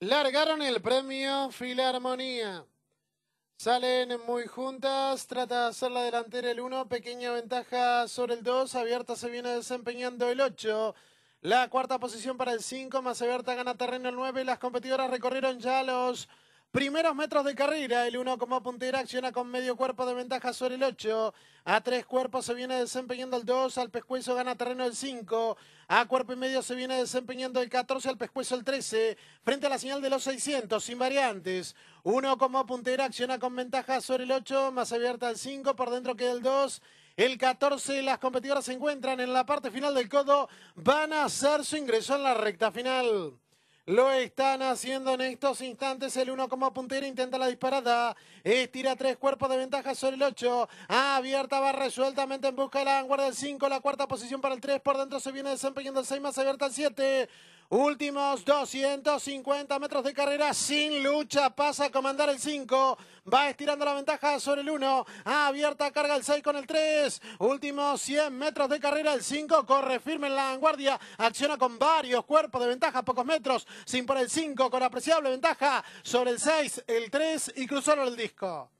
Largaron el premio Filarmonía. Salen muy juntas, trata de hacer la delantera el 1, pequeña ventaja sobre el 2, Abierta se viene desempeñando el 8. La cuarta posición para el 5, más Abierta gana terreno el 9, las competidoras recorrieron ya los Primeros metros de carrera, el 1 como puntera acciona con medio cuerpo de ventaja sobre el 8. A tres cuerpos se viene desempeñando el 2, al pescuezo gana terreno el 5. A cuerpo y medio se viene desempeñando el 14, al pescuezo el 13. Frente a la señal de los 600, sin variantes. 1 como puntera acciona con ventaja sobre el 8, más abierta el 5, por dentro queda el 2. El 14, las competidoras se encuentran en la parte final del codo, van a hacer su ingreso en la recta final. Lo están haciendo en estos instantes. El 1 como puntera intenta la disparada. Estira tres cuerpos de ventaja sobre el 8. Abierta va resueltamente en busca de la vanguardia del 5. La cuarta posición para el 3. Por dentro se viene desempeñando el 6 más abierta el 7. Últimos 250 metros de carrera sin lucha. Pasa a comandar el 5. Va estirando la ventaja sobre el 1. Abierta carga el 6 con el 3. Últimos 100 metros de carrera. El 5 corre firme en la vanguardia. Acciona con varios cuerpos de ventaja. Pocos metros. Sin por el 5 con apreciable ventaja sobre el 6, el 3 y cruzó el disco.